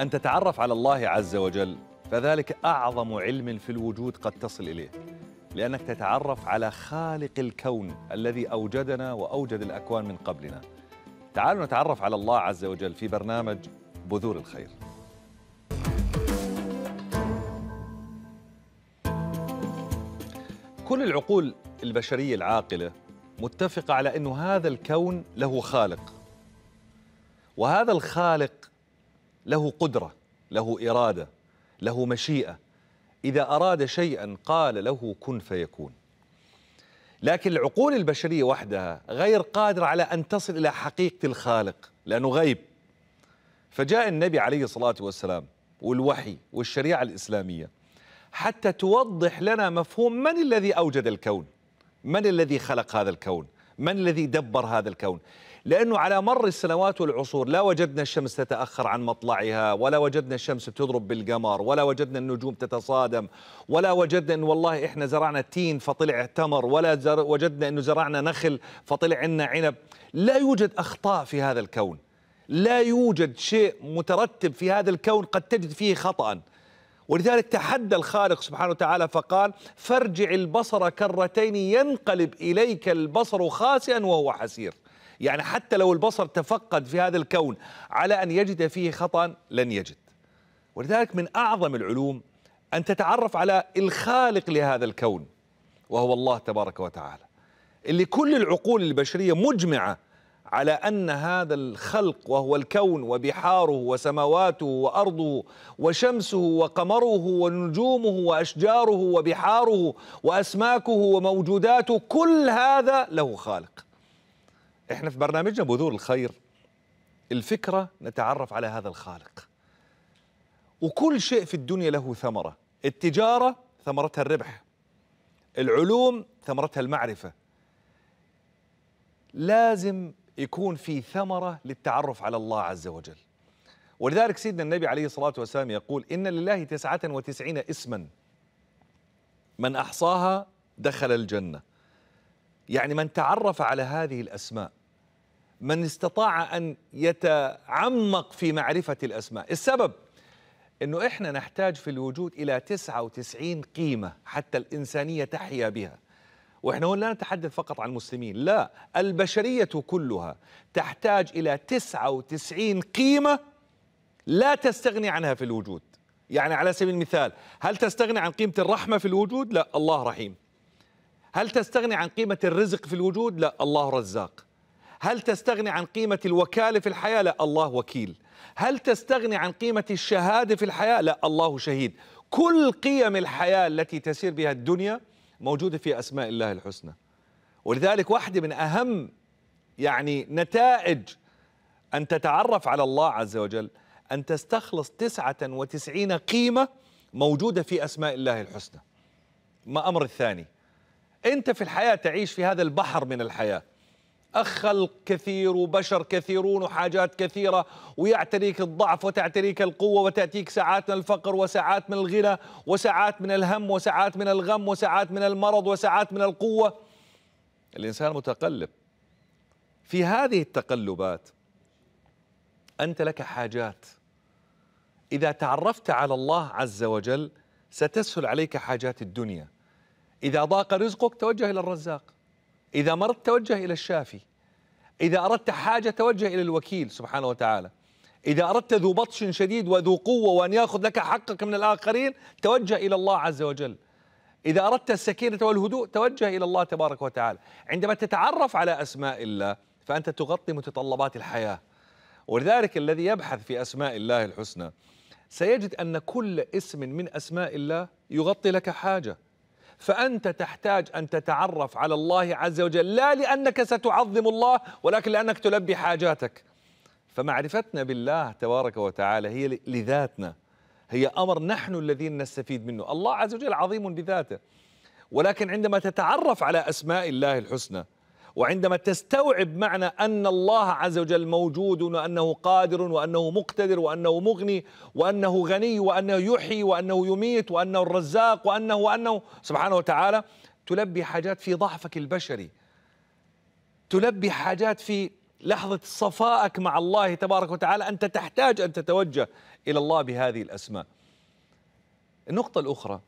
أن تتعرف على الله عز وجل فذلك أعظم علم في الوجود قد تصل إليه لأنك تتعرف على خالق الكون الذي أوجدنا وأوجد الأكوان من قبلنا تعالوا نتعرف على الله عز وجل في برنامج بذور الخير كل العقول البشرية العاقلة متفقة على أن هذا الكون له خالق وهذا الخالق له قدرة له إرادة له مشيئة إذا أراد شيئا قال له كن فيكون لكن العقول البشرية وحدها غير قادرة على أن تصل إلى حقيقة الخالق لأنه غيب فجاء النبي عليه الصلاة والسلام والوحي والشريعة الإسلامية حتى توضح لنا مفهوم من الذي أوجد الكون من الذي خلق هذا الكون من الذي دبر هذا الكون لأنه على مر السنوات والعصور لا وجدنا الشمس تتأخر عن مطلعها ولا وجدنا الشمس تضرب بالقمر ولا وجدنا النجوم تتصادم ولا وجدنا أن والله إحنا زرعنا تين فطلع تمر ولا زر وجدنا أنه زرعنا نخل فطلع عنا عنب لا يوجد أخطاء في هذا الكون لا يوجد شيء مترتب في هذا الكون قد تجد فيه خطأ ولذلك تحدى الخالق سبحانه وتعالى فقال فارجع البصر كرتين ينقلب إليك البصر خاسئا وهو حسير يعني حتى لو البصر تفقد في هذا الكون على أن يجد فيه خطأ لن يجد ولذلك من أعظم العلوم أن تتعرف على الخالق لهذا الكون وهو الله تبارك وتعالى اللي كل العقول البشرية مجمعة على أن هذا الخلق وهو الكون وبحاره وسماواته وأرضه وشمسه وقمره ونجومه وأشجاره وبحاره وأسماكه وموجوداته كل هذا له خالق احنا في برنامجنا بذور الخير الفكره نتعرف على هذا الخالق وكل شيء في الدنيا له ثمره التجاره ثمرتها الربح العلوم ثمرتها المعرفه لازم يكون في ثمره للتعرف على الله عز وجل ولذلك سيدنا النبي عليه الصلاه والسلام يقول ان لله تسعه وتسعين اسما من احصاها دخل الجنه يعني من تعرف على هذه الأسماء من استطاع أن يتعمق في معرفة الأسماء السبب أنه إحنا نحتاج في الوجود إلى 99 قيمة حتى الإنسانية تحيا بها وإحنا هنا لا نتحدث فقط عن المسلمين لا البشرية كلها تحتاج إلى 99 قيمة لا تستغني عنها في الوجود يعني على سبيل المثال هل تستغني عن قيمة الرحمة في الوجود؟ لا الله رحيم هل تستغني عن قيمة الرزق في الوجود؟ لا الله رزاق هل تستغني عن قيمة الوكالة في الحياة؟ لا الله وكيل هل تستغني عن قيمة الشهادة في الحياة؟ لا الله شهيد كل قيم الحياة التي تسير بها الدنيا موجودة في أسماء الله الحسنى ولذلك واحدة من أهم يعني نتائج أن تتعرف على الله عز وجل أن تستخلص تسعة وتسعين قيمة موجودة في أسماء الله الحسنى ما أمر الثاني أنت في الحياة تعيش في هذا البحر من الحياة أخ كثير وبشر كثيرون وحاجات كثيرة ويعتريك الضعف وتعتريك القوة وتأتيك ساعات من الفقر وساعات من الغنى وساعات من الهم وساعات من الغم وساعات من المرض وساعات من القوة الإنسان متقلب في هذه التقلبات أنت لك حاجات إذا تعرفت على الله عز وجل ستسهل عليك حاجات الدنيا إذا ضاق رزقك توجه إلى الرزاق إذا مرضت توجه إلى الشافي إذا أردت حاجة توجه إلى الوكيل سبحانه وتعالى إذا أردت ذو بطش شديد وذو قوة وأن يأخذ لك حقك من الآخرين توجه إلى الله عز وجل إذا أردت السكينة والهدوء توجه إلى الله تبارك وتعالى عندما تتعرف على أسماء الله فأنت تغطي متطلبات الحياة ولذلك الذي يبحث في أسماء الله الحسنى سيجد أن كل اسم من أسماء الله يغطي لك حاجة فأنت تحتاج أن تتعرف على الله عز وجل لا لأنك ستعظم الله ولكن لأنك تلبي حاجاتك فمعرفتنا بالله تبارك وتعالى هي لذاتنا هي أمر نحن الذين نستفيد منه الله عز وجل عظيم بذاته ولكن عندما تتعرف على أسماء الله الحسنى وعندما تستوعب معنى أن الله عز وجل موجود وأنه قادر وأنه مقتدر وأنه مغني وأنه غني وأنه يحيي وأنه يميت وأنه الرزاق وأنه وأنه سبحانه وتعالى تلبي حاجات في ضعفك البشري تلبي حاجات في لحظة صفائك مع الله تبارك وتعالى أنت تحتاج أن تتوجه إلى الله بهذه الأسماء النقطة الأخرى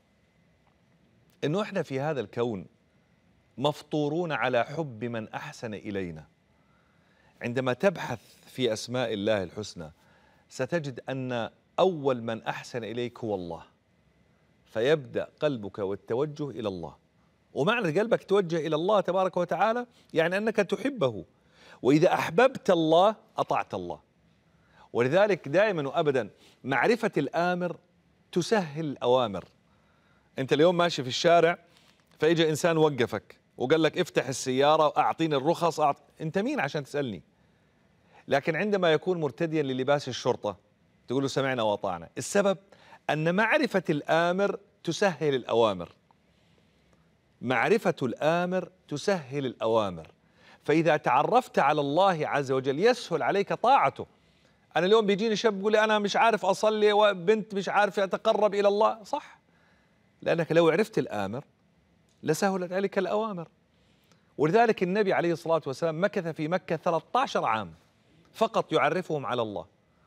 أنه إحنا في هذا الكون مفطورون على حب من احسن الينا عندما تبحث في اسماء الله الحسنى ستجد ان اول من احسن اليك هو الله فيبدا قلبك والتوجه الى الله ومعنى قلبك توجه الى الله تبارك وتعالى يعني انك تحبه واذا احببت الله اطعت الله ولذلك دائما وابدا معرفه الامر تسهل الاوامر انت اليوم ماشي في الشارع فاجى انسان وقفك وقال لك افتح السياره وأعطيني الرخص أعط... انت مين عشان تسالني لكن عندما يكون مرتديا للباس الشرطه تقول له سمعنا واطعنا السبب ان معرفه الامر تسهل الاوامر معرفه الامر تسهل الاوامر فاذا تعرفت على الله عز وجل يسهل عليك طاعته انا اليوم بيجيني شاب يقول لي انا مش عارف اصلي وبنت مش عارف اتقرب الى الله صح لانك لو عرفت الامر لسهلت عليك الأوامر ولذلك النبي عليه الصلاة والسلام مكث في مكة 13 عام فقط يعرفهم على الله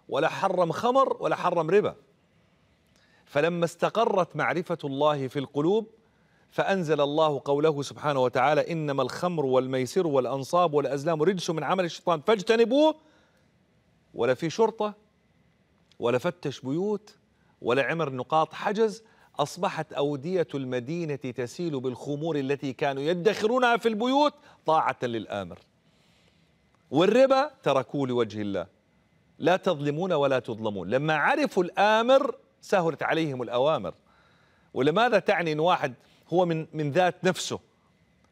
ولا حرم خمر ولا حرم ربا فلما استقرت معرفة الله في القلوب فأنزل الله قوله سبحانه وتعالى إنما الخمر والميسر والأنصاب والأزلام رجس من عمل الشيطان فاجتنبوه ولا في شرطة ولا فتش بيوت ولا عمر نقاط حجز أصبحت أودية المدينة تسيل بالخمور التي كانوا يدخرونها في البيوت طاعة للآمر والربا تركوه لوجه الله لا تظلمون ولا تظلمون لما عرفوا الآمر سهلت عليهم الأوامر ولماذا تعني أن واحد هو من, من ذات نفسه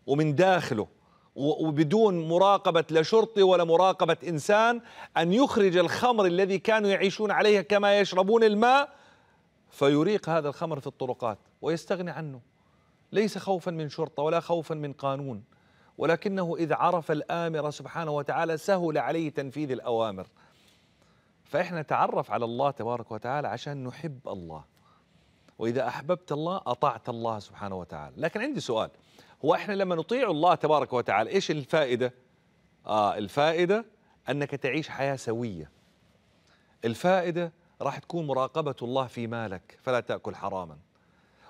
ومن داخله وبدون مراقبة لا شرطي ولا مراقبة إنسان أن يخرج الخمر الذي كانوا يعيشون عليها كما يشربون الماء فيريق هذا الخمر في الطرقات ويستغني عنه ليس خوفا من شرطه ولا خوفا من قانون ولكنه إذا عرف الامر سبحانه وتعالى سهل عليه تنفيذ الاوامر فاحنا نتعرف على الله تبارك وتعالى عشان نحب الله واذا احببت الله اطعت الله سبحانه وتعالى لكن عندي سؤال هو احنا لما نطيع الله تبارك وتعالى ايش الفائده آه الفائده انك تعيش حياه سويه الفائده راح تكون مراقبة الله في مالك فلا تأكل حراما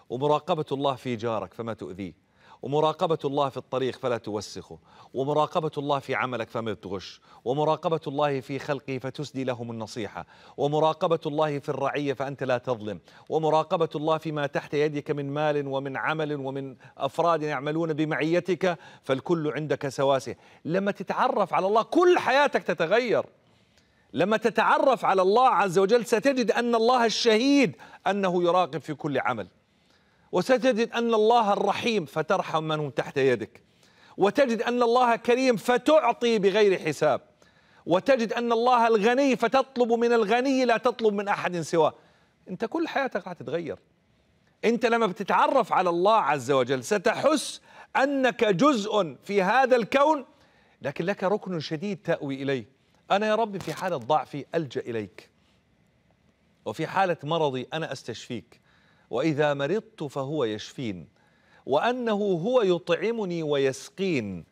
ومراقبة الله في جارك فما تؤذيه ومراقبة الله في الطريق فلا توسخه ومراقبة الله في عملك فما تغش ومراقبة الله في خلقه فتسدي لهم النصيحة ومراقبة الله في الرعية فأنت لا تظلم ومراقبة الله فيما تحت يدك من مال ومن عمل ومن أفراد يعملون بمعيتك فالكل عندك سواسية لما تتعرف على الله كل حياتك تتغير لما تتعرف على الله عز وجل ستجد أن الله الشهيد أنه يراقب في كل عمل وستجد أن الله الرحيم فترحم من هم تحت يدك وتجد أن الله كريم فتعطي بغير حساب وتجد أن الله الغني فتطلب من الغني لا تطلب من أحد سواه أنت كل حياتك تتغير أنت لما بتتعرف على الله عز وجل ستحس أنك جزء في هذا الكون لكن لك ركن شديد تأوي إليه أنا يا ربي في حالة ضعفي ألجأ إليك وفي حالة مرضي أنا أستشفيك وإذا مرضت فهو يشفين وأنه هو يطعمني ويسقين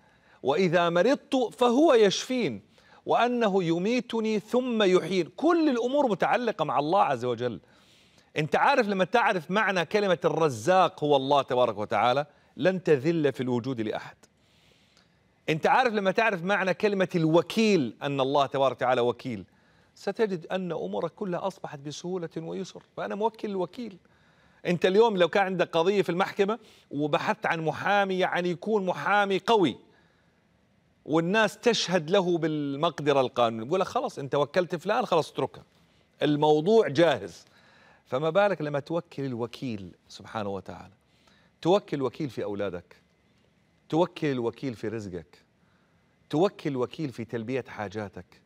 وإذا مرضت فهو يشفين وأنه يميتني ثم يحيين كل الأمور متعلقة مع الله عز وجل أنت عارف لما تعرف معنى كلمة الرزاق هو الله تبارك وتعالى لن تذل في الوجود لأحد أنت عارف لما تعرف معنى كلمة الوكيل أن الله تبارك وتعالى وكيل ستجد أن أمورك كلها أصبحت بسهولة ويسر فأنا موكل الوكيل أنت اليوم لو كان عندك قضية في المحكمة وبحثت عن محامي يعني يكون محامي قوي والناس تشهد له بالمقدرة القانونية يقول لك خلاص أنت وكلت فلان خلاص اتركه الموضوع جاهز فما بالك لما توكل الوكيل سبحانه وتعالى توكل وكيل في أولادك توكل الوكيل في رزقك توكل الوكيل في تلبية حاجاتك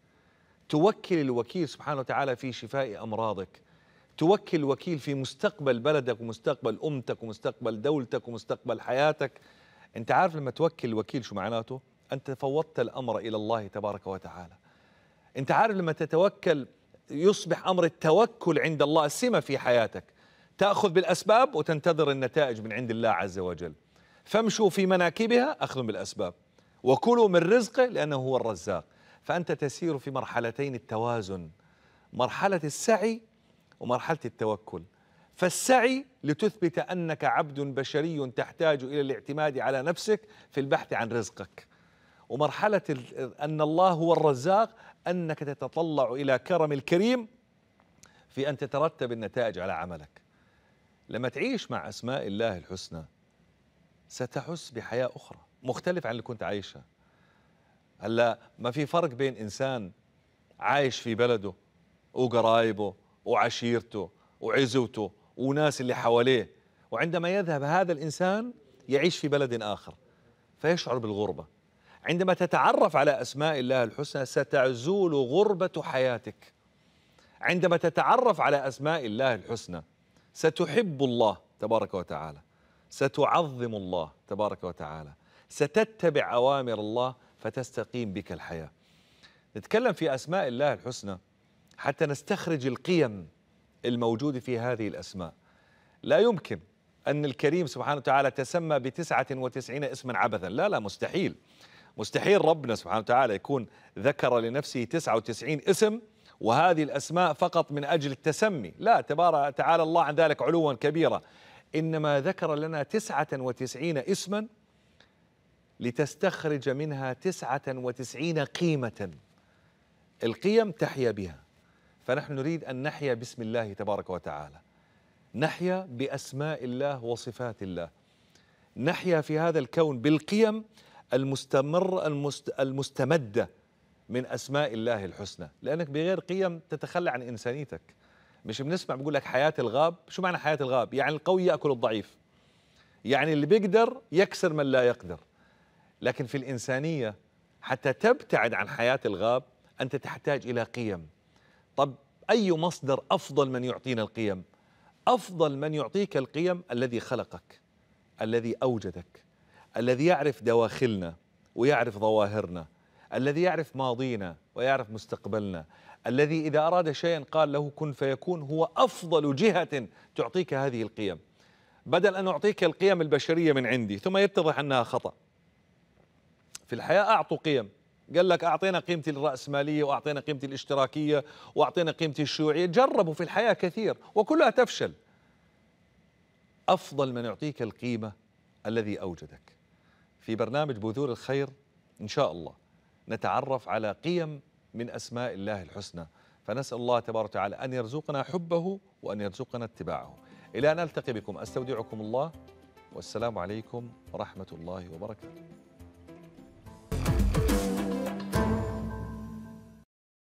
توكل الوكيل سبحانه وتعالى في شفاء أمراضك توكل الوكيل في مستقبل بلدك ومستقبل أمتك ومستقبل دولتك ومستقبل حياتك أنت عارف لما توكل الوكيل شو معناته؟ أنت فوضت الأمر إلى الله تبارك وتعالى أنت عارف لما تتوكل يصبح أمر التوكل عند الله سمة في حياتك تأخذ بالأسباب وتنتظر النتائج من عند الله عز وجل فامشوا في مناكبها أخذ بالأسباب وكلوا من رزقه لأنه هو الرزاق فأنت تسير في مرحلتين التوازن مرحلة السعي ومرحلة التوكل فالسعي لتثبت أنك عبد بشري تحتاج إلى الاعتماد على نفسك في البحث عن رزقك ومرحلة أن الله هو الرزاق أنك تتطلع إلى كرم الكريم في أن تترتب النتائج على عملك لما تعيش مع أسماء الله الحسنى ستحس بحياة أخرى مختلف عن اللي كنت عايشها هلا ما في فرق بين إنسان عايش في بلده وقرايبه وعشيرته وعزوته وناس اللي حواليه وعندما يذهب هذا الإنسان يعيش في بلد آخر فيشعر بالغربة عندما تتعرف على أسماء الله الحسنى ستزول غربة حياتك عندما تتعرف على أسماء الله الحسنى ستحب الله تبارك وتعالى ستعظم الله تبارك وتعالى ستتبع أوامر الله فتستقيم بك الحياة نتكلم في أسماء الله الحسنى حتى نستخرج القيم الموجودة في هذه الأسماء لا يمكن أن الكريم سبحانه وتعالى تسمى بتسعة وتسعين اسما عبثا لا لا مستحيل مستحيل ربنا سبحانه وتعالى يكون ذكر لنفسه تسعة وتسعين اسم وهذه الأسماء فقط من أجل التسمي لا تبارك تعالى الله عن ذلك علوا كبيرا إنما ذكر لنا تسعة وتسعين اسما لتستخرج منها تسعة وتسعين قيمة القيم تحيا بها فنحن نريد أن نحيا باسم الله تبارك وتعالى نحيا بأسماء الله وصفات الله نحيا في هذا الكون بالقيم المستمر المست المستمدة من أسماء الله الحسنى لأنك بغير قيم تتخلى عن إنسانيتك مش بنسمع بقول لك حياه الغاب شو معنى حياه الغاب يعني القوي ياكل الضعيف يعني اللي بيقدر يكسر من لا يقدر لكن في الانسانيه حتى تبتعد عن حياه الغاب انت تحتاج الى قيم طب اي مصدر افضل من يعطينا القيم افضل من يعطيك القيم الذي خلقك الذي اوجدك الذي يعرف دواخلنا ويعرف ظواهرنا الذي يعرف ماضينا ويعرف مستقبلنا الذي إذا أراد شيئا قال له كن فيكون هو أفضل جهة تعطيك هذه القيم بدل أن أعطيك القيم البشرية من عندي ثم يتضح أنها خطأ في الحياة أعطوا قيم قال لك أعطينا قيمتي الرأسمالية وأعطينا قيمتي الاشتراكية وأعطينا قيمتي الشيوعية جربوا في الحياة كثير وكلها تفشل أفضل من يعطيك القيمة الذي أوجدك في برنامج بذور الخير إن شاء الله نتعرف على قيم من أسماء الله الحسنى فنسأل الله تبارك وتعالى أن يرزقنا حبه وأن يرزقنا اتباعه إلى أن ألتقي بكم أستودعكم الله والسلام عليكم ورحمة الله وبركاته